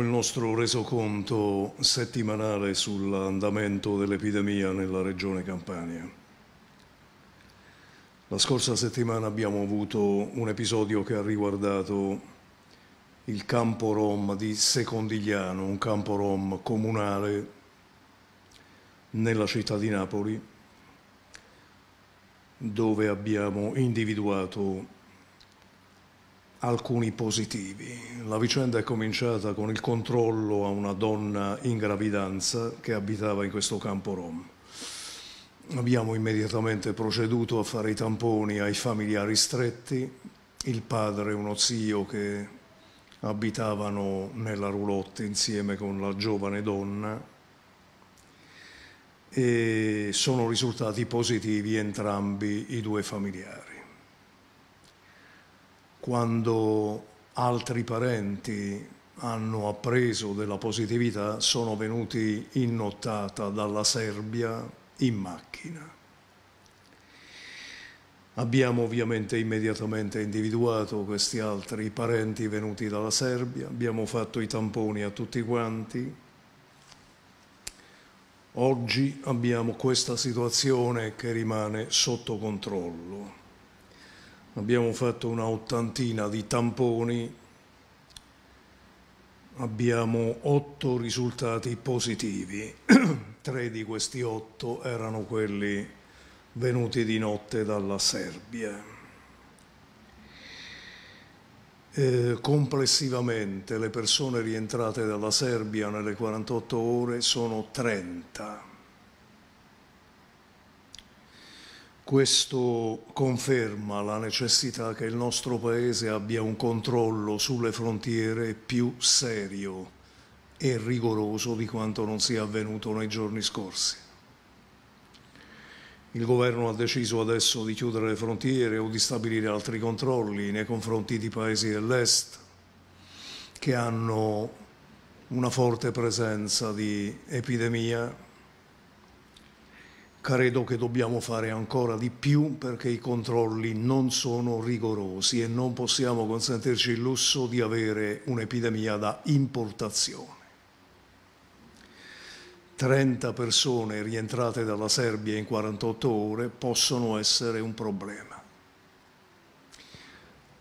Il nostro resoconto settimanale sull'andamento dell'epidemia nella regione Campania. La scorsa settimana abbiamo avuto un episodio che ha riguardato il campo rom di Secondigliano, un campo rom comunale nella città di Napoli, dove abbiamo individuato alcuni positivi. La vicenda è cominciata con il controllo a una donna in gravidanza che abitava in questo campo rom. Abbiamo immediatamente proceduto a fare i tamponi ai familiari stretti, il padre e uno zio che abitavano nella roulotte insieme con la giovane donna e sono risultati positivi entrambi i due familiari quando altri parenti hanno appreso della positività sono venuti in nottata dalla Serbia in macchina. Abbiamo ovviamente immediatamente individuato questi altri parenti venuti dalla Serbia, abbiamo fatto i tamponi a tutti quanti. Oggi abbiamo questa situazione che rimane sotto controllo abbiamo fatto una ottantina di tamponi, abbiamo otto risultati positivi, tre di questi otto erano quelli venuti di notte dalla Serbia. Eh, complessivamente le persone rientrate dalla Serbia nelle 48 ore sono 30. Questo conferma la necessità che il nostro Paese abbia un controllo sulle frontiere più serio e rigoroso di quanto non sia avvenuto nei giorni scorsi. Il governo ha deciso adesso di chiudere le frontiere o di stabilire altri controlli nei confronti di paesi dell'Est che hanno una forte presenza di epidemia credo che dobbiamo fare ancora di più perché i controlli non sono rigorosi e non possiamo consentirci il lusso di avere un'epidemia da importazione. 30 persone rientrate dalla Serbia in 48 ore possono essere un problema.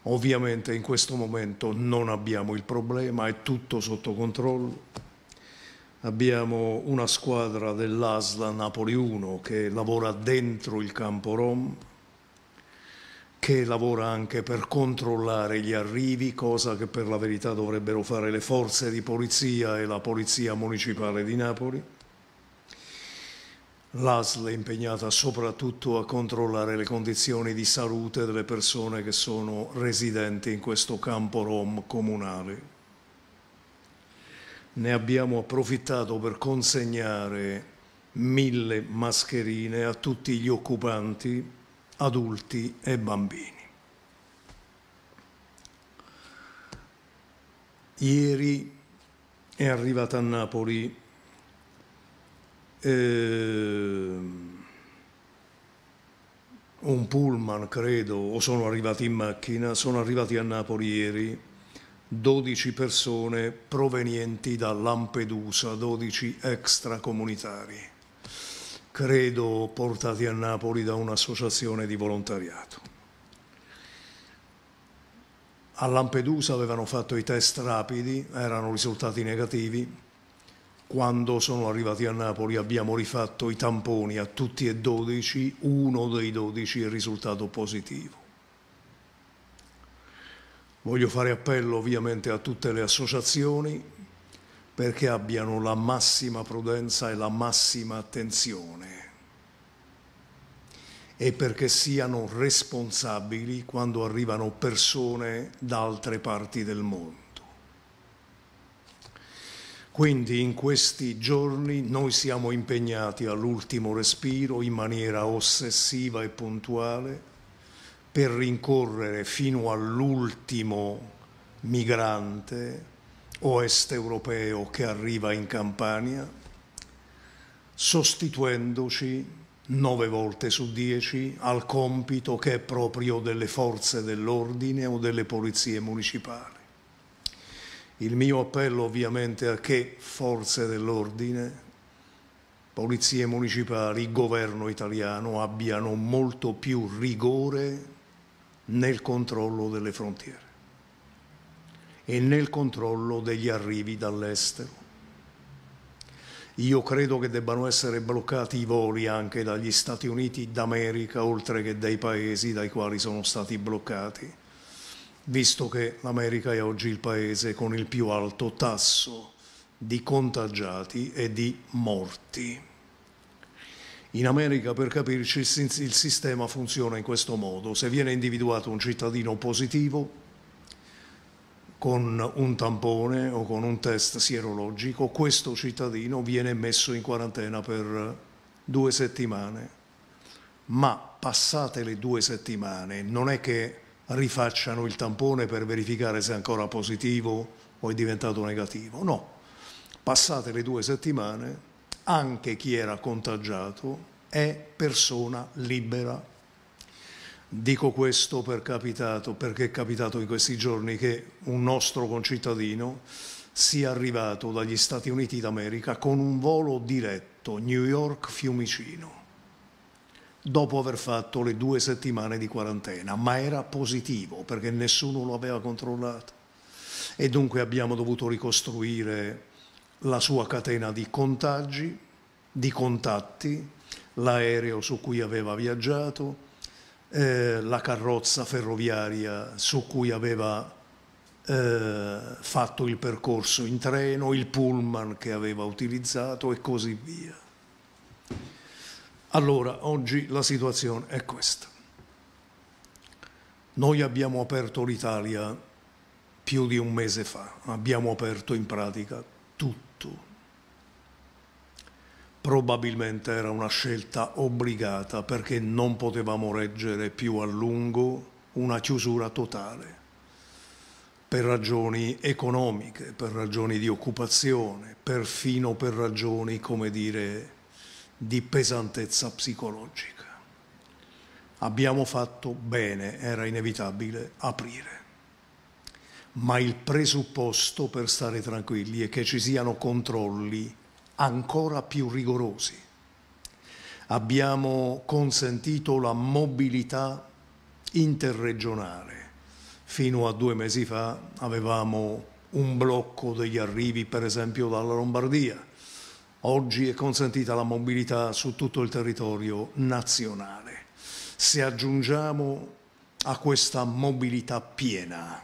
Ovviamente in questo momento non abbiamo il problema, è tutto sotto controllo abbiamo una squadra dell'Asla Napoli 1 che lavora dentro il campo Rom, che lavora anche per controllare gli arrivi, cosa che per la verità dovrebbero fare le forze di polizia e la polizia municipale di Napoli. L'ASL è impegnata soprattutto a controllare le condizioni di salute delle persone che sono residenti in questo campo rom comunale ne abbiamo approfittato per consegnare mille mascherine a tutti gli occupanti, adulti e bambini. Ieri è arrivata a Napoli eh, un pullman, credo, o sono arrivati in macchina, sono arrivati a Napoli ieri 12 persone provenienti da Lampedusa, 12 extracomunitari, credo portati a Napoli da un'associazione di volontariato. A Lampedusa avevano fatto i test rapidi, erano risultati negativi. Quando sono arrivati a Napoli abbiamo rifatto i tamponi a tutti e 12, uno dei 12 è risultato positivo Voglio fare appello ovviamente a tutte le associazioni perché abbiano la massima prudenza e la massima attenzione e perché siano responsabili quando arrivano persone da altre parti del mondo. Quindi in questi giorni noi siamo impegnati all'ultimo respiro in maniera ossessiva e puntuale per rincorrere fino all'ultimo migrante o est europeo che arriva in Campania, sostituendoci nove volte su dieci al compito che è proprio delle forze dell'ordine o delle polizie municipali. Il mio appello ovviamente è a che forze dell'ordine, polizie municipali, governo italiano abbiano molto più rigore nel controllo delle frontiere e nel controllo degli arrivi dall'estero. Io credo che debbano essere bloccati i voli anche dagli Stati Uniti d'America, oltre che dai paesi dai quali sono stati bloccati, visto che l'America è oggi il paese con il più alto tasso di contagiati e di morti. In America, per capirci, il sistema funziona in questo modo. Se viene individuato un cittadino positivo con un tampone o con un test sierologico, questo cittadino viene messo in quarantena per due settimane. Ma passate le due settimane non è che rifacciano il tampone per verificare se è ancora positivo o è diventato negativo. No, passate le due settimane anche chi era contagiato è persona libera. Dico questo per capitato, perché è capitato in questi giorni che un nostro concittadino sia arrivato dagli Stati Uniti d'America con un volo diretto New York-Fiumicino, dopo aver fatto le due settimane di quarantena, ma era positivo perché nessuno lo aveva controllato e dunque abbiamo dovuto ricostruire la sua catena di contagi, di contatti, l'aereo su cui aveva viaggiato, eh, la carrozza ferroviaria su cui aveva eh, fatto il percorso in treno, il pullman che aveva utilizzato e così via. Allora, oggi la situazione è questa. Noi abbiamo aperto l'Italia più di un mese fa, abbiamo aperto in pratica tutto probabilmente era una scelta obbligata perché non potevamo reggere più a lungo una chiusura totale per ragioni economiche, per ragioni di occupazione, perfino per ragioni, come dire, di pesantezza psicologica. Abbiamo fatto bene, era inevitabile aprire. Ma il presupposto per stare tranquilli è che ci siano controlli ancora più rigorosi. Abbiamo consentito la mobilità interregionale. Fino a due mesi fa avevamo un blocco degli arrivi, per esempio, dalla Lombardia. Oggi è consentita la mobilità su tutto il territorio nazionale. Se aggiungiamo a questa mobilità piena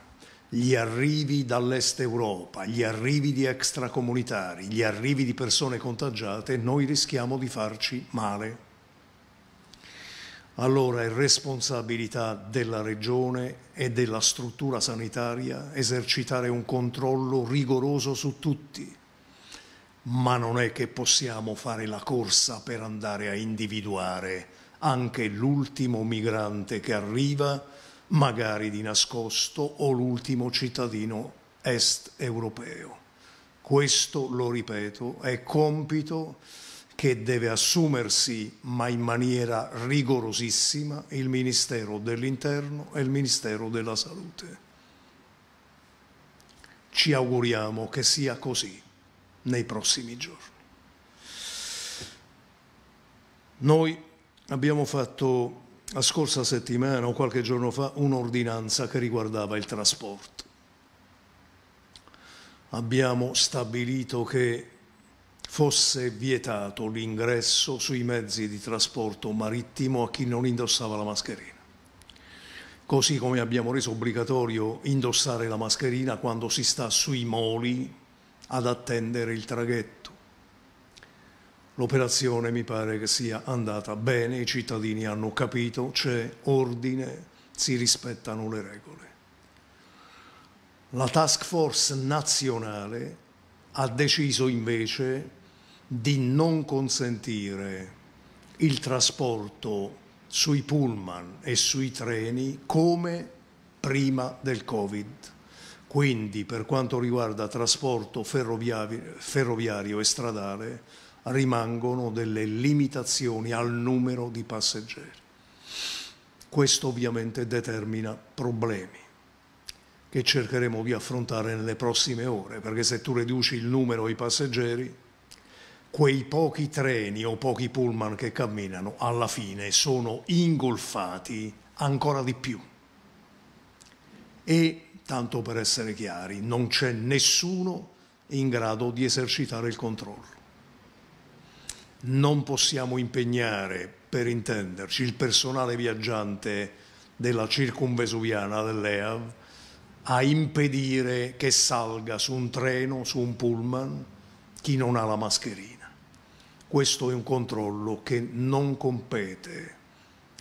gli arrivi dall'est Europa, gli arrivi di extracomunitari, gli arrivi di persone contagiate, noi rischiamo di farci male. Allora è responsabilità della Regione e della struttura sanitaria esercitare un controllo rigoroso su tutti, ma non è che possiamo fare la corsa per andare a individuare anche l'ultimo migrante che arriva magari di nascosto, o l'ultimo cittadino est europeo. Questo, lo ripeto, è compito che deve assumersi, ma in maniera rigorosissima, il Ministero dell'Interno e il Ministero della Salute. Ci auguriamo che sia così nei prossimi giorni. Noi abbiamo fatto la scorsa settimana o qualche giorno fa un'ordinanza che riguardava il trasporto. Abbiamo stabilito che fosse vietato l'ingresso sui mezzi di trasporto marittimo a chi non indossava la mascherina. Così come abbiamo reso obbligatorio indossare la mascherina quando si sta sui moli ad attendere il traghetto L'operazione mi pare che sia andata bene, i cittadini hanno capito, c'è ordine, si rispettano le regole. La task force nazionale ha deciso invece di non consentire il trasporto sui pullman e sui treni come prima del Covid. Quindi per quanto riguarda trasporto ferroviario e stradale rimangono delle limitazioni al numero di passeggeri. Questo ovviamente determina problemi che cercheremo di affrontare nelle prossime ore, perché se tu riduci il numero di passeggeri, quei pochi treni o pochi pullman che camminano alla fine sono ingolfati ancora di più. E, tanto per essere chiari, non c'è nessuno in grado di esercitare il controllo non possiamo impegnare, per intenderci, il personale viaggiante della circumvesuviana dell'EAV a impedire che salga su un treno, su un pullman, chi non ha la mascherina. Questo è un controllo che non compete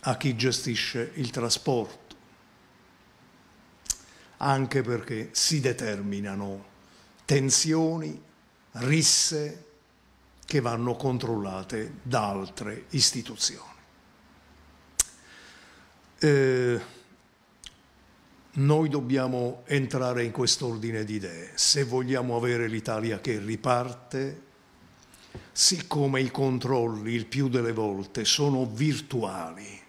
a chi gestisce il trasporto, anche perché si determinano tensioni, risse, che vanno controllate da altre istituzioni. Eh, noi dobbiamo entrare in quest'ordine di idee. Se vogliamo avere l'Italia che riparte, siccome i controlli il più delle volte sono virtuali,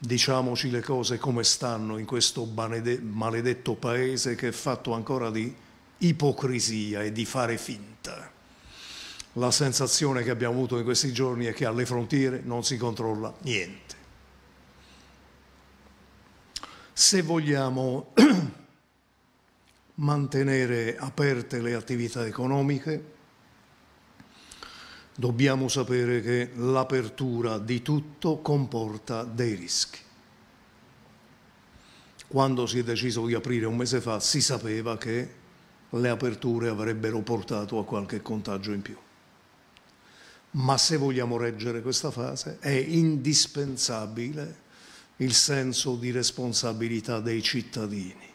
diciamoci le cose come stanno in questo maledetto paese che è fatto ancora di ipocrisia e di fare finta la sensazione che abbiamo avuto in questi giorni è che alle frontiere non si controlla niente. Se vogliamo mantenere aperte le attività economiche, dobbiamo sapere che l'apertura di tutto comporta dei rischi. Quando si è deciso di aprire un mese fa si sapeva che le aperture avrebbero portato a qualche contagio in più ma se vogliamo reggere questa fase è indispensabile il senso di responsabilità dei cittadini.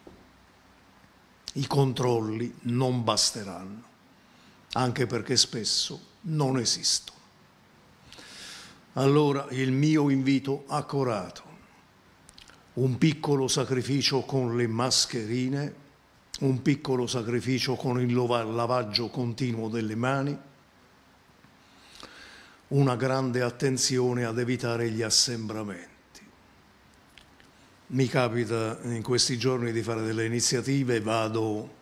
I controlli non basteranno, anche perché spesso non esistono. Allora il mio invito accorato, un piccolo sacrificio con le mascherine, un piccolo sacrificio con il lavaggio continuo delle mani, una grande attenzione ad evitare gli assembramenti. Mi capita in questi giorni di fare delle iniziative, vado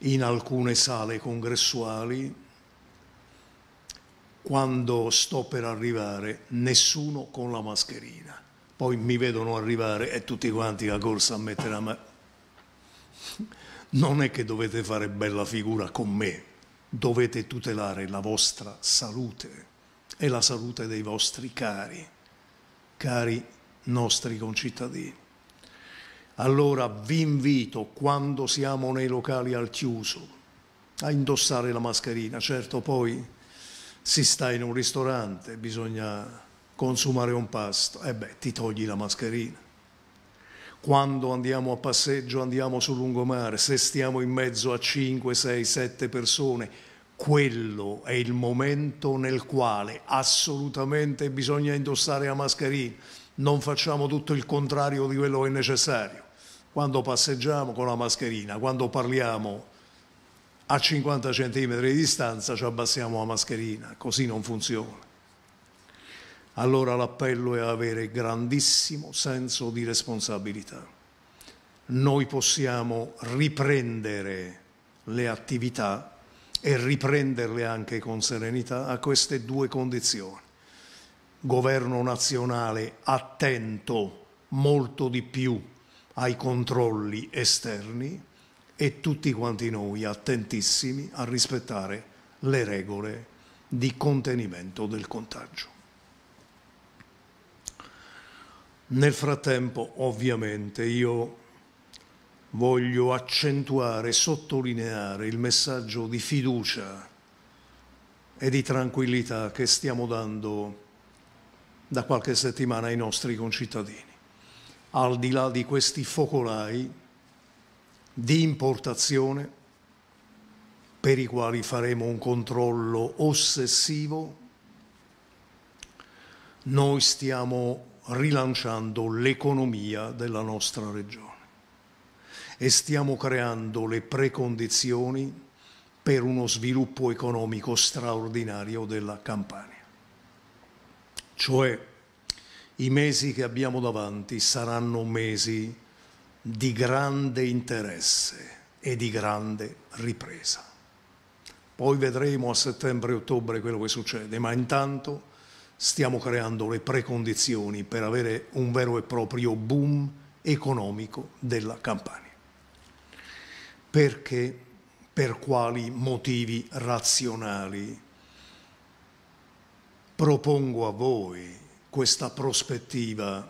in alcune sale congressuali, quando sto per arrivare nessuno con la mascherina, poi mi vedono arrivare e tutti quanti a corsa a mettere la mascherina. Non è che dovete fare bella figura con me, dovete tutelare la vostra salute e la salute dei vostri cari, cari nostri concittadini. Allora vi invito, quando siamo nei locali al chiuso, a indossare la mascherina. Certo, poi si sta in un ristorante, bisogna consumare un pasto, e eh beh, ti togli la mascherina. Quando andiamo a passeggio, andiamo sul lungomare, se stiamo in mezzo a 5, 6, 7 persone, quello è il momento nel quale assolutamente bisogna indossare la mascherina, non facciamo tutto il contrario di quello che è necessario. Quando passeggiamo con la mascherina, quando parliamo a 50 cm di distanza ci abbassiamo la mascherina, così non funziona. Allora l'appello è avere grandissimo senso di responsabilità. Noi possiamo riprendere le attività e riprenderle anche con serenità a queste due condizioni. Governo nazionale attento molto di più ai controlli esterni e tutti quanti noi attentissimi a rispettare le regole di contenimento del contagio. Nel frattempo, ovviamente, io voglio accentuare sottolineare il messaggio di fiducia e di tranquillità che stiamo dando da qualche settimana ai nostri concittadini. Al di là di questi focolai di importazione per i quali faremo un controllo ossessivo, noi stiamo rilanciando l'economia della nostra regione e stiamo creando le precondizioni per uno sviluppo economico straordinario della Campania. Cioè i mesi che abbiamo davanti saranno mesi di grande interesse e di grande ripresa. Poi vedremo a settembre e ottobre quello che succede, ma intanto stiamo creando le precondizioni per avere un vero e proprio boom economico della Campania perché, per quali motivi razionali. Propongo a voi questa prospettiva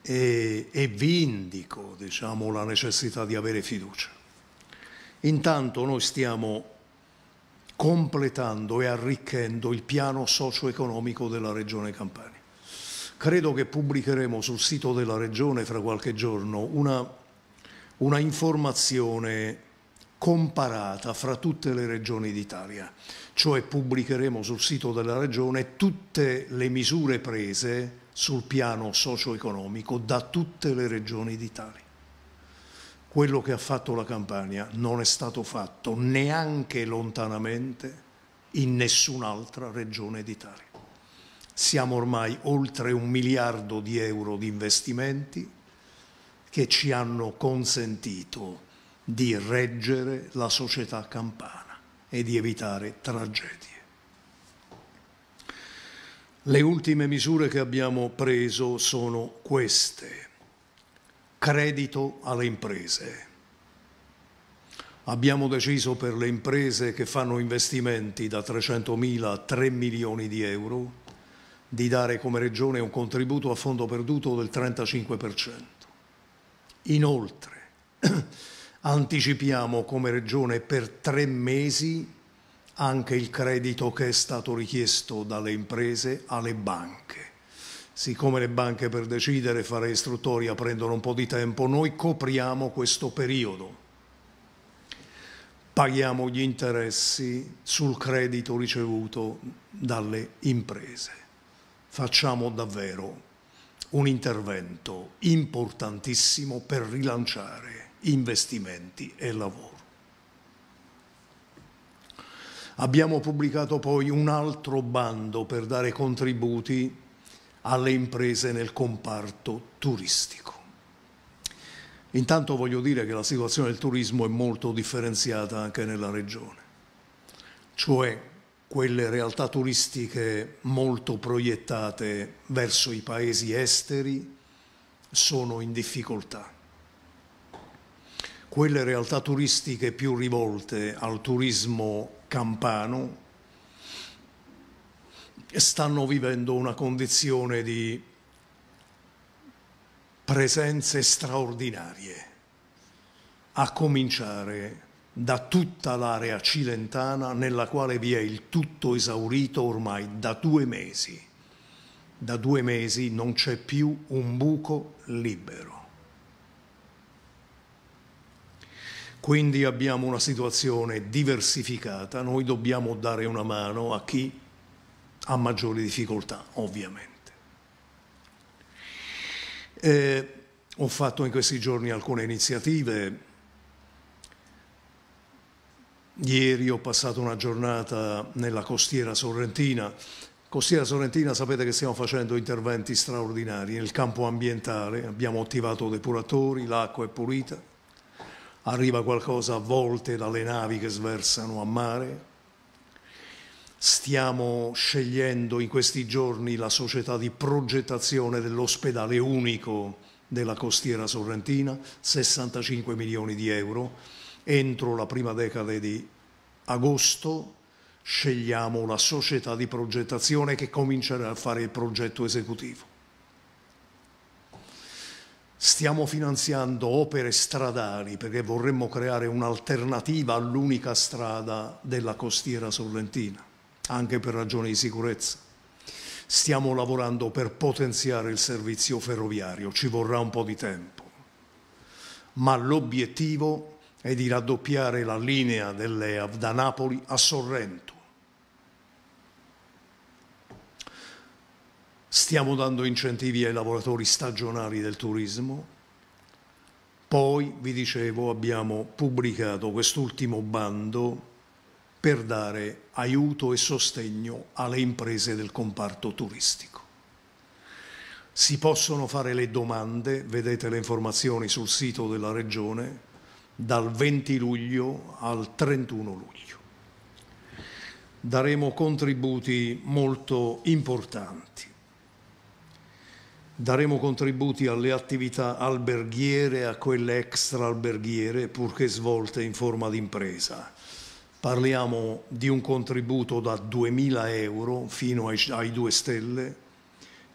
e, e vi indico diciamo, la necessità di avere fiducia. Intanto noi stiamo completando e arricchendo il piano socio-economico della Regione Campania. Credo che pubblicheremo sul sito della Regione fra qualche giorno una una informazione comparata fra tutte le regioni d'Italia, cioè pubblicheremo sul sito della regione tutte le misure prese sul piano socio-economico da tutte le regioni d'Italia. Quello che ha fatto la Campania non è stato fatto neanche lontanamente in nessun'altra regione d'Italia. Siamo ormai oltre un miliardo di euro di investimenti, che ci hanno consentito di reggere la società campana e di evitare tragedie. Le ultime misure che abbiamo preso sono queste. Credito alle imprese. Abbiamo deciso per le imprese che fanno investimenti da 300.000 a 3 milioni di euro di dare come Regione un contributo a fondo perduto del 35%. Inoltre anticipiamo come Regione per tre mesi anche il credito che è stato richiesto dalle imprese alle banche. Siccome le banche per decidere e fare istruttoria prendono un po' di tempo, noi copriamo questo periodo. Paghiamo gli interessi sul credito ricevuto dalle imprese. Facciamo davvero un intervento importantissimo per rilanciare investimenti e lavoro. Abbiamo pubblicato poi un altro bando per dare contributi alle imprese nel comparto turistico. Intanto voglio dire che la situazione del turismo è molto differenziata anche nella regione, cioè quelle realtà turistiche molto proiettate verso i paesi esteri sono in difficoltà. Quelle realtà turistiche più rivolte al turismo campano stanno vivendo una condizione di presenze straordinarie, a cominciare da tutta l'area cilentana nella quale vi è il tutto esaurito ormai da due mesi. Da due mesi non c'è più un buco libero. Quindi abbiamo una situazione diversificata, noi dobbiamo dare una mano a chi ha maggiori difficoltà, ovviamente. Eh, ho fatto in questi giorni alcune iniziative Ieri ho passato una giornata nella costiera sorrentina. Costiera sorrentina sapete che stiamo facendo interventi straordinari nel campo ambientale, abbiamo attivato depuratori, l'acqua è pulita, arriva qualcosa a volte dalle navi che sversano a mare. Stiamo scegliendo in questi giorni la società di progettazione dell'ospedale unico della costiera sorrentina, 65 milioni di euro entro la prima decade di agosto scegliamo la società di progettazione che comincerà a fare il progetto esecutivo. Stiamo finanziando opere stradali perché vorremmo creare un'alternativa all'unica strada della costiera sorrentina, anche per ragioni di sicurezza. Stiamo lavorando per potenziare il servizio ferroviario, ci vorrà un po' di tempo, ma l'obiettivo e di raddoppiare la linea delle, da Napoli a Sorrento. Stiamo dando incentivi ai lavoratori stagionali del turismo. Poi, vi dicevo, abbiamo pubblicato quest'ultimo bando per dare aiuto e sostegno alle imprese del comparto turistico. Si possono fare le domande, vedete le informazioni sul sito della Regione, dal 20 luglio al 31 luglio. Daremo contributi molto importanti. Daremo contributi alle attività alberghiere, a quelle extraalberghiere, purché svolte in forma d'impresa. Parliamo di un contributo da 2.000 euro fino ai, ai 2 stelle,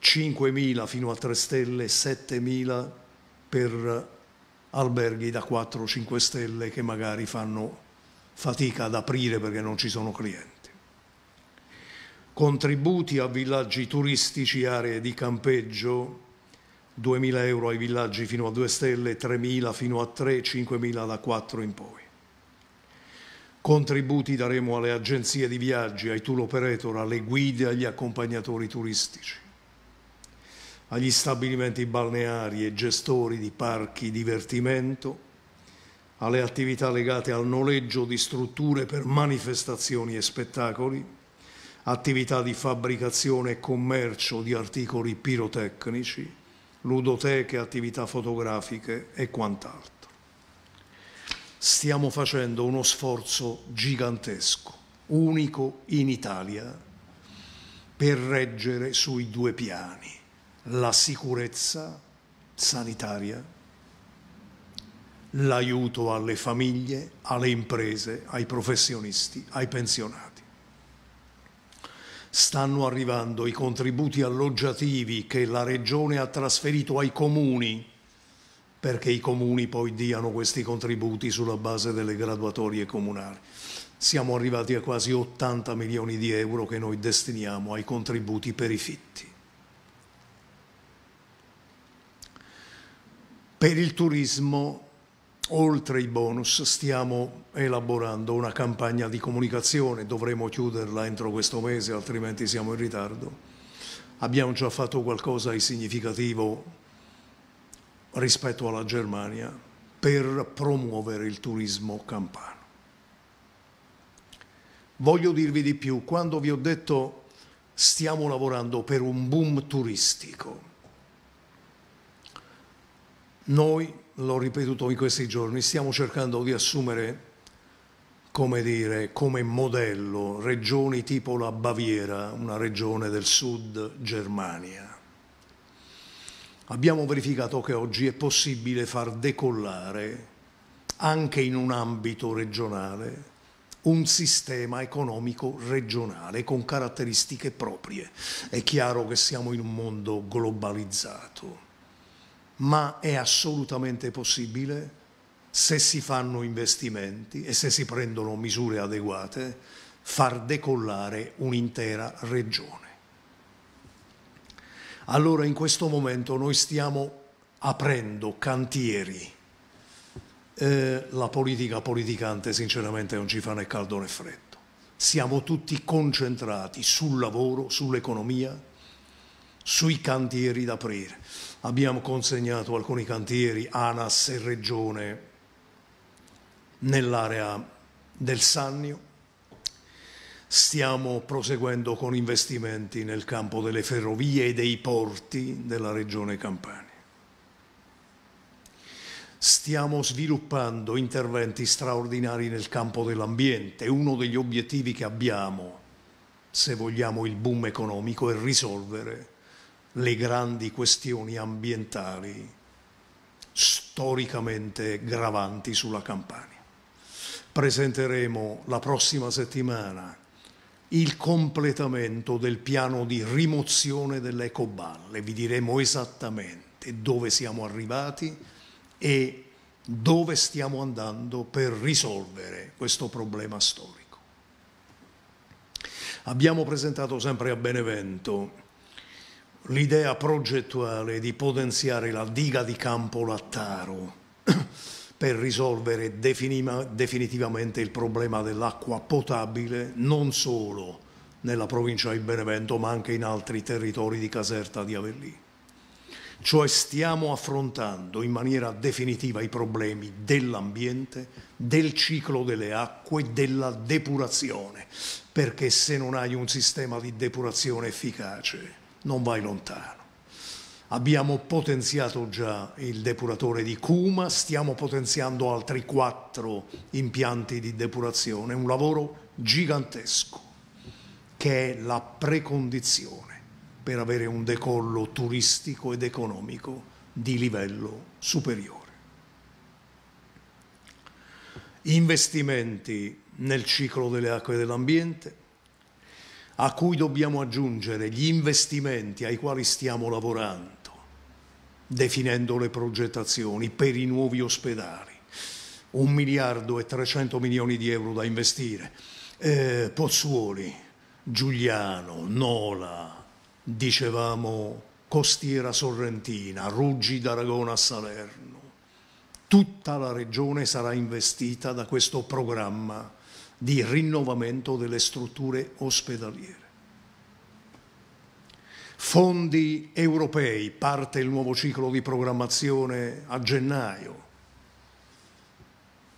5.000 fino a 3 stelle, 7.000 per alberghi da 4 o 5 stelle che magari fanno fatica ad aprire perché non ci sono clienti. Contributi a villaggi turistici, aree di campeggio, 2.000 euro ai villaggi fino a 2 stelle, 3.000 fino a 3, 5.000 da 4 in poi. Contributi daremo alle agenzie di viaggi, ai tour operator, alle guide, agli accompagnatori turistici agli stabilimenti balneari e gestori di parchi divertimento, alle attività legate al noleggio di strutture per manifestazioni e spettacoli, attività di fabbricazione e commercio di articoli pirotecnici, ludoteche, attività fotografiche e quant'altro. Stiamo facendo uno sforzo gigantesco, unico in Italia, per reggere sui due piani la sicurezza sanitaria, l'aiuto alle famiglie, alle imprese, ai professionisti, ai pensionati. Stanno arrivando i contributi alloggiativi che la Regione ha trasferito ai comuni perché i comuni poi diano questi contributi sulla base delle graduatorie comunali. Siamo arrivati a quasi 80 milioni di euro che noi destiniamo ai contributi per i fitti. Per il turismo, oltre i bonus, stiamo elaborando una campagna di comunicazione, dovremo chiuderla entro questo mese, altrimenti siamo in ritardo. Abbiamo già fatto qualcosa di significativo rispetto alla Germania per promuovere il turismo campano. Voglio dirvi di più, quando vi ho detto stiamo lavorando per un boom turistico, noi, l'ho ripetuto in questi giorni, stiamo cercando di assumere, come dire, come modello regioni tipo la Baviera, una regione del sud Germania. Abbiamo verificato che oggi è possibile far decollare, anche in un ambito regionale, un sistema economico regionale con caratteristiche proprie. È chiaro che siamo in un mondo globalizzato ma è assolutamente possibile se si fanno investimenti e se si prendono misure adeguate, far decollare un'intera regione. Allora in questo momento noi stiamo aprendo cantieri. Eh, la politica politicante sinceramente non ci fa né caldo né freddo. Siamo tutti concentrati sul lavoro, sull'economia, sui cantieri da aprire abbiamo consegnato alcuni cantieri ANAS e Regione nell'area del Sannio. Stiamo proseguendo con investimenti nel campo delle ferrovie e dei porti della Regione Campania. Stiamo sviluppando interventi straordinari nel campo dell'ambiente. Uno degli obiettivi che abbiamo, se vogliamo il boom economico, è risolvere le grandi questioni ambientali storicamente gravanti sulla Campania. Presenteremo la prossima settimana il completamento del piano di rimozione delle ecoballe, vi diremo esattamente dove siamo arrivati e dove stiamo andando per risolvere questo problema storico. Abbiamo presentato sempre a Benevento l'idea progettuale di potenziare la diga di Campo Lattaro per risolvere definitivamente il problema dell'acqua potabile non solo nella provincia di Benevento ma anche in altri territori di Caserta di Avellino. Cioè stiamo affrontando in maniera definitiva i problemi dell'ambiente, del ciclo delle acque, della depurazione, perché se non hai un sistema di depurazione efficace non vai lontano. Abbiamo potenziato già il depuratore di Cuma, stiamo potenziando altri quattro impianti di depurazione, un lavoro gigantesco che è la precondizione per avere un decollo turistico ed economico di livello superiore. Investimenti nel ciclo delle acque dell'ambiente, a cui dobbiamo aggiungere gli investimenti ai quali stiamo lavorando, definendo le progettazioni per i nuovi ospedali. Un miliardo e 300 milioni di euro da investire. Eh, Pozzuoli, Giuliano, Nola, dicevamo Costiera Sorrentina, Ruggi d'Aragona a Salerno. Tutta la regione sarà investita da questo programma di rinnovamento delle strutture ospedaliere. Fondi europei, parte il nuovo ciclo di programmazione a gennaio.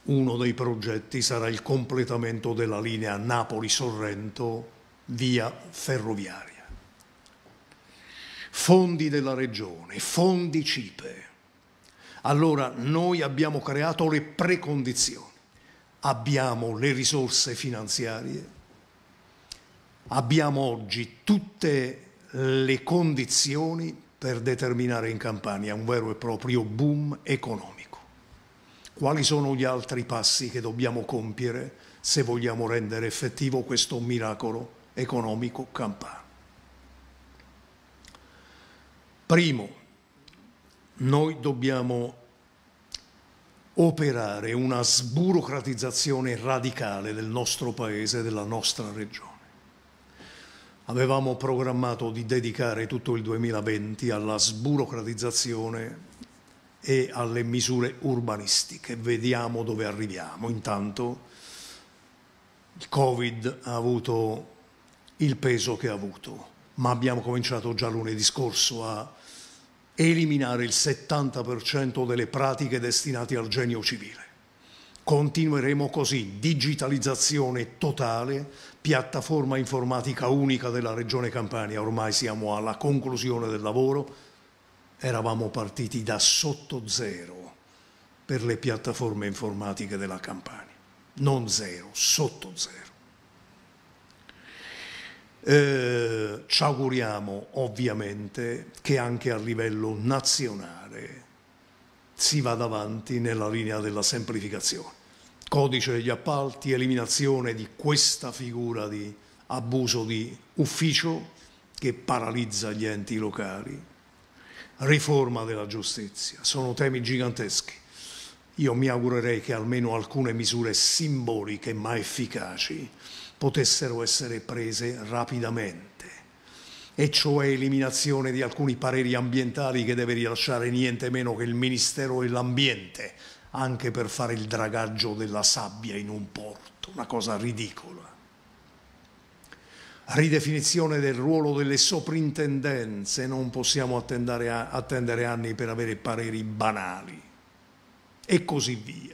Uno dei progetti sarà il completamento della linea Napoli-Sorrento via ferroviaria. Fondi della regione, fondi CIPE. Allora noi abbiamo creato le precondizioni abbiamo le risorse finanziarie, abbiamo oggi tutte le condizioni per determinare in Campania un vero e proprio boom economico. Quali sono gli altri passi che dobbiamo compiere se vogliamo rendere effettivo questo miracolo economico campano? Primo, noi dobbiamo operare una sburocratizzazione radicale del nostro paese, e della nostra regione. Avevamo programmato di dedicare tutto il 2020 alla sburocratizzazione e alle misure urbanistiche. Vediamo dove arriviamo. Intanto il Covid ha avuto il peso che ha avuto, ma abbiamo cominciato già lunedì scorso a eliminare il 70% delle pratiche destinate al genio civile. Continueremo così, digitalizzazione totale, piattaforma informatica unica della Regione Campania, ormai siamo alla conclusione del lavoro, eravamo partiti da sotto zero per le piattaforme informatiche della Campania, non zero, sotto zero. Eh, ci auguriamo ovviamente che anche a livello nazionale si vada avanti nella linea della semplificazione. Codice degli appalti, eliminazione di questa figura di abuso di ufficio che paralizza gli enti locali, riforma della giustizia, sono temi giganteschi. Io mi augurerei che almeno alcune misure simboliche ma efficaci potessero essere prese rapidamente e cioè eliminazione di alcuni pareri ambientali che deve rilasciare niente meno che il Ministero dell'Ambiente, anche per fare il dragaggio della sabbia in un porto, una cosa ridicola. Ridefinizione del ruolo delle soprintendenze, non possiamo attendere, attendere anni per avere pareri banali e così via.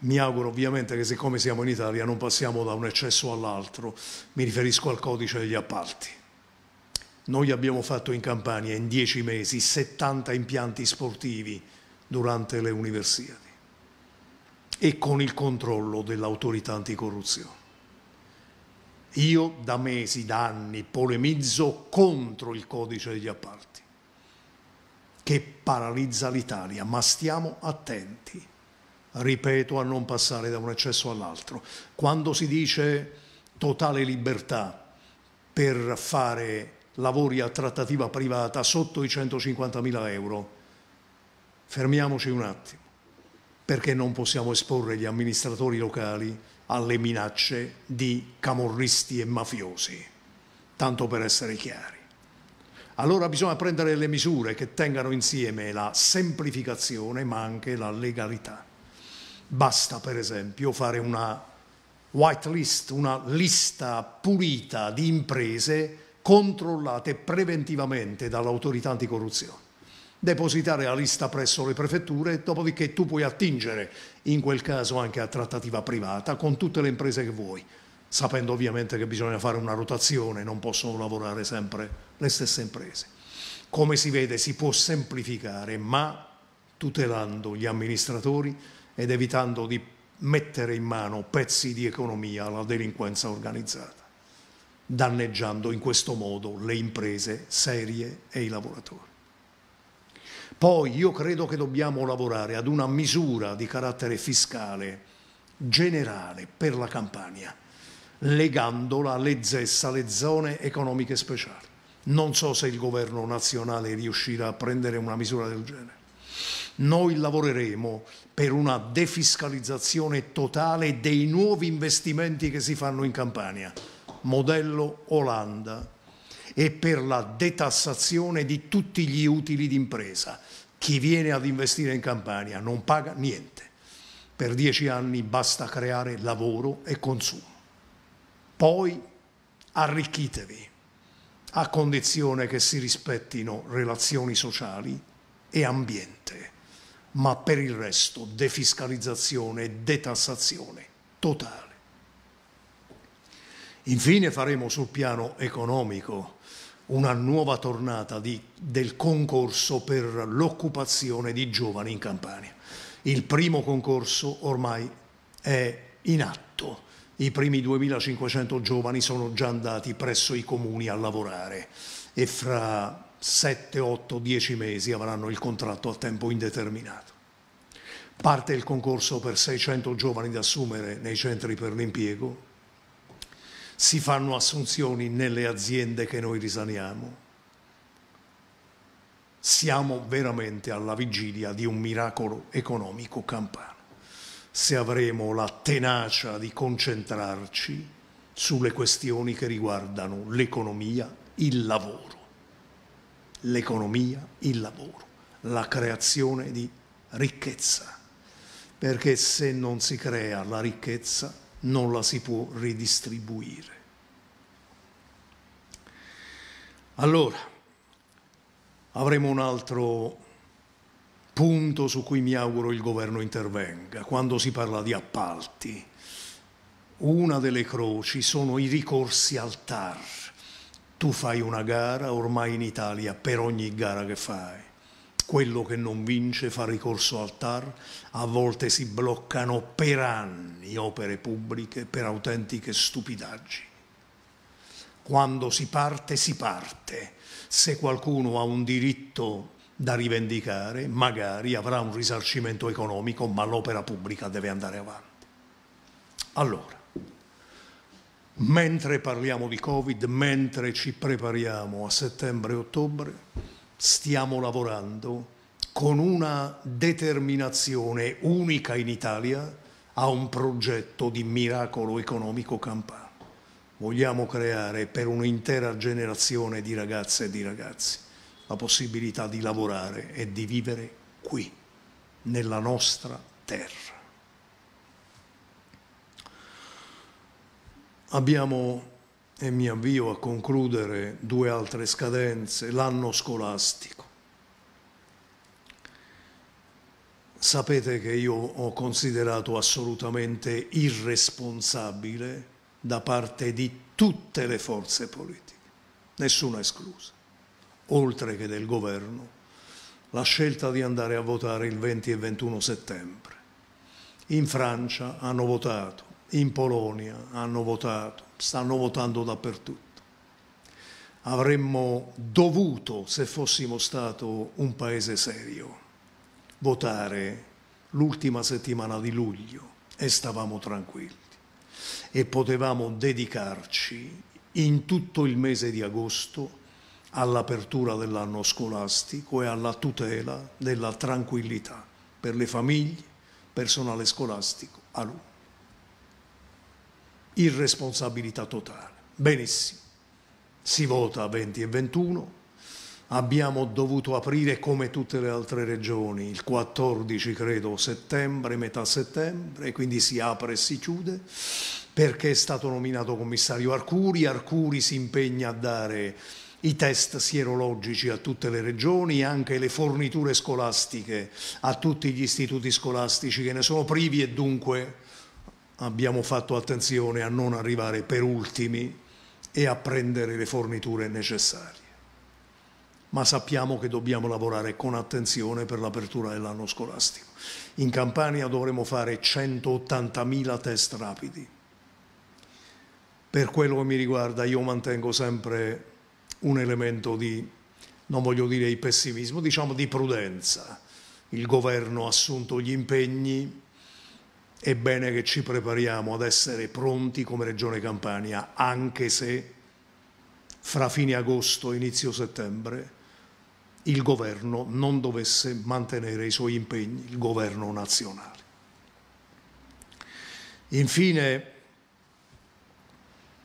Mi auguro ovviamente che siccome siamo in Italia non passiamo da un eccesso all'altro, mi riferisco al codice degli appalti. Noi abbiamo fatto in Campania in dieci mesi 70 impianti sportivi durante le Universiadi e con il controllo dell'autorità anticorruzione. Io da mesi, da anni, polemizzo contro il codice degli appalti, che paralizza l'Italia, ma stiamo attenti ripeto, a non passare da un eccesso all'altro. Quando si dice totale libertà per fare lavori a trattativa privata sotto i 150.000 euro, fermiamoci un attimo, perché non possiamo esporre gli amministratori locali alle minacce di camorristi e mafiosi, tanto per essere chiari. Allora bisogna prendere le misure che tengano insieme la semplificazione ma anche la legalità. Basta, per esempio, fare una whitelist, una lista pulita di imprese controllate preventivamente dall'autorità anticorruzione. Depositare la lista presso le prefetture, dopodiché tu puoi attingere, in quel caso anche a trattativa privata, con tutte le imprese che vuoi, sapendo ovviamente che bisogna fare una rotazione, non possono lavorare sempre le stesse imprese. Come si vede si può semplificare, ma tutelando gli amministratori, ed evitando di mettere in mano pezzi di economia alla delinquenza organizzata, danneggiando in questo modo le imprese serie e i lavoratori. Poi io credo che dobbiamo lavorare ad una misura di carattere fiscale generale per la Campania, legandola alle ZES, alle zone economiche speciali. Non so se il governo nazionale riuscirà a prendere una misura del genere. Noi lavoreremo per una defiscalizzazione totale dei nuovi investimenti che si fanno in Campania, modello Olanda, e per la detassazione di tutti gli utili d'impresa. Chi viene ad investire in Campania non paga niente. Per dieci anni basta creare lavoro e consumo. Poi arricchitevi, a condizione che si rispettino relazioni sociali e ambiente ma per il resto defiscalizzazione e detassazione totale. Infine faremo sul piano economico una nuova tornata di, del concorso per l'occupazione di giovani in Campania. Il primo concorso ormai è in atto. I primi 2.500 giovani sono già andati presso i comuni a lavorare e fra 7, 8, 10 mesi avranno il contratto a tempo indeterminato. Parte il concorso per 600 giovani da assumere nei centri per l'impiego, si fanno assunzioni nelle aziende che noi risaniamo. Siamo veramente alla vigilia di un miracolo economico campano. Se avremo la tenacia di concentrarci sulle questioni che riguardano l'economia, il lavoro l'economia, il lavoro, la creazione di ricchezza, perché se non si crea la ricchezza non la si può ridistribuire. Allora, avremo un altro punto su cui mi auguro il governo intervenga, quando si parla di appalti. Una delle croci sono i ricorsi al TAR tu fai una gara ormai in Italia per ogni gara che fai. Quello che non vince fa ricorso al TAR, a volte si bloccano per anni opere pubbliche per autentiche stupidaggi. Quando si parte, si parte. Se qualcuno ha un diritto da rivendicare, magari avrà un risarcimento economico, ma l'opera pubblica deve andare avanti. Allora, mentre parliamo di Covid, mentre ci prepariamo a settembre e ottobre, stiamo lavorando con una determinazione unica in Italia a un progetto di miracolo economico campano. Vogliamo creare per un'intera generazione di ragazze e di ragazzi la possibilità di lavorare e di vivere qui, nella nostra terra. Abbiamo, e mi avvio a concludere, due altre scadenze, l'anno scolastico. Sapete che io ho considerato assolutamente irresponsabile da parte di tutte le forze politiche, nessuna esclusa, oltre che del governo, la scelta di andare a votare il 20 e 21 settembre. In Francia hanno votato in Polonia hanno votato, stanno votando dappertutto. Avremmo dovuto, se fossimo stato un paese serio, votare l'ultima settimana di luglio e stavamo tranquilli e potevamo dedicarci in tutto il mese di agosto all'apertura dell'anno scolastico e alla tutela della tranquillità per le famiglie, personale scolastico, alunni irresponsabilità totale. Benissimo, si vota a 20 e 21, abbiamo dovuto aprire come tutte le altre regioni il 14 credo settembre, metà settembre, quindi si apre e si chiude perché è stato nominato commissario Arcuri, Arcuri si impegna a dare i test sierologici a tutte le regioni, anche le forniture scolastiche a tutti gli istituti scolastici che ne sono privi e dunque abbiamo fatto attenzione a non arrivare per ultimi e a prendere le forniture necessarie. Ma sappiamo che dobbiamo lavorare con attenzione per l'apertura dell'anno scolastico. In Campania dovremo fare 180.000 test rapidi. Per quello che mi riguarda io mantengo sempre un elemento di, non voglio dire di pessimismo, diciamo di prudenza. Il governo ha assunto gli impegni, è bene che ci prepariamo ad essere pronti come Regione Campania, anche se fra fine agosto e inizio settembre il governo non dovesse mantenere i suoi impegni, il governo nazionale. Infine,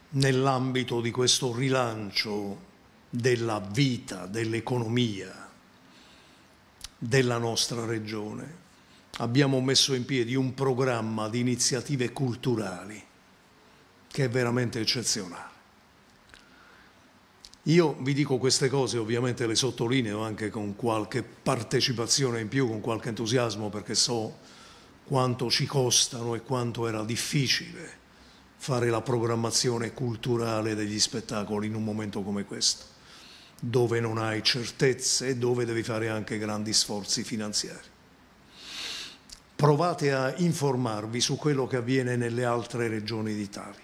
nell'ambito di questo rilancio della vita, dell'economia della nostra regione, abbiamo messo in piedi un programma di iniziative culturali che è veramente eccezionale. Io vi dico queste cose, ovviamente le sottolineo anche con qualche partecipazione in più, con qualche entusiasmo, perché so quanto ci costano e quanto era difficile fare la programmazione culturale degli spettacoli in un momento come questo, dove non hai certezze e dove devi fare anche grandi sforzi finanziari provate a informarvi su quello che avviene nelle altre regioni d'Italia,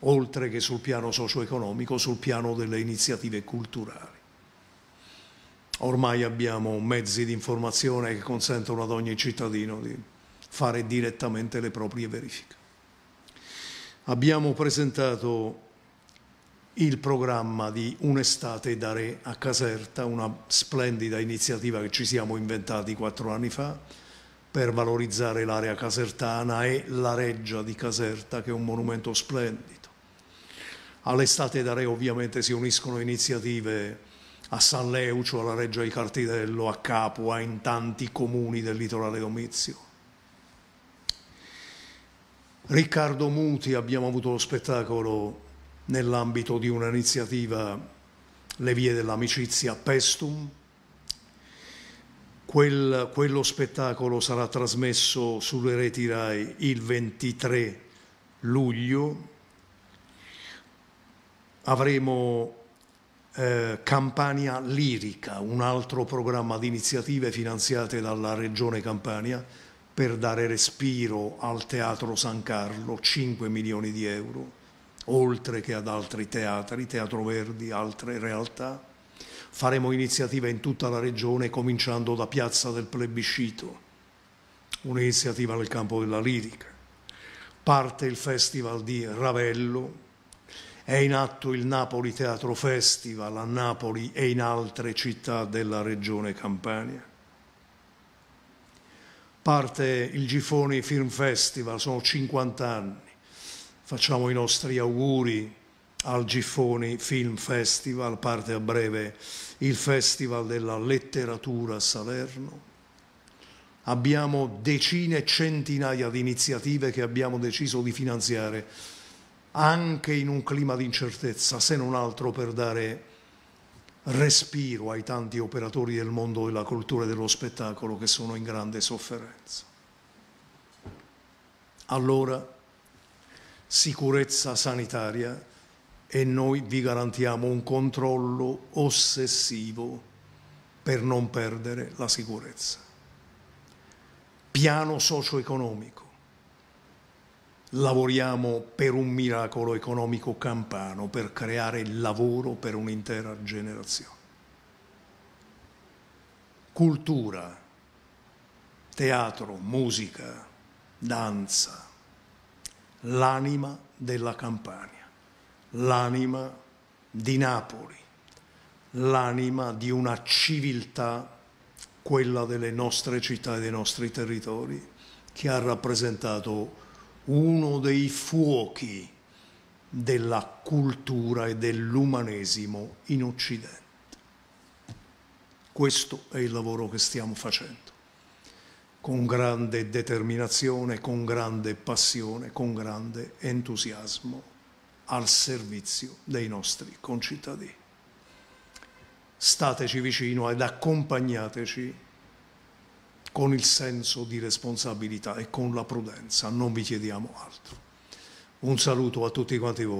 oltre che sul piano socio-economico, sul piano delle iniziative culturali. Ormai abbiamo mezzi di informazione che consentono ad ogni cittadino di fare direttamente le proprie verifiche. Abbiamo presentato il programma di un'estate da re a Caserta, una splendida iniziativa che ci siamo inventati quattro anni fa, per valorizzare l'area casertana e la reggia di Caserta che è un monumento splendido. All'estate da re ovviamente si uniscono iniziative a San Leucio, alla reggia di Cartidello, a Capua, in tanti comuni del litorale domizio. Riccardo Muti abbiamo avuto lo spettacolo nell'ambito di un'iniziativa Le vie dell'amicizia Pestum, Quel, quello spettacolo sarà trasmesso sulle reti RAI il 23 luglio. Avremo eh, Campania Lirica, un altro programma di iniziative finanziate dalla Regione Campania per dare respiro al Teatro San Carlo, 5 milioni di euro, oltre che ad altri teatri, Teatro Verdi, altre realtà faremo iniziativa in tutta la regione cominciando da Piazza del Plebiscito, un'iniziativa nel campo della lirica. Parte il Festival di Ravello, è in atto il Napoli Teatro Festival a Napoli e in altre città della regione Campania. Parte il Gifoni Film Festival, sono 50 anni, facciamo i nostri auguri al Giffoni Film Festival, parte a breve il Festival della Letteratura a Salerno. Abbiamo decine, centinaia di iniziative che abbiamo deciso di finanziare anche in un clima di incertezza, se non altro per dare respiro ai tanti operatori del mondo della cultura e dello spettacolo che sono in grande sofferenza. Allora, sicurezza sanitaria e noi vi garantiamo un controllo ossessivo per non perdere la sicurezza. Piano socio-economico. Lavoriamo per un miracolo economico campano, per creare lavoro per un'intera generazione. Cultura, teatro, musica, danza, l'anima della Campania l'anima di Napoli, l'anima di una civiltà, quella delle nostre città e dei nostri territori, che ha rappresentato uno dei fuochi della cultura e dell'umanesimo in Occidente. Questo è il lavoro che stiamo facendo, con grande determinazione, con grande passione, con grande entusiasmo al servizio dei nostri concittadini. Stateci vicino ed accompagnateci con il senso di responsabilità e con la prudenza, non vi chiediamo altro. Un saluto a tutti quanti voi.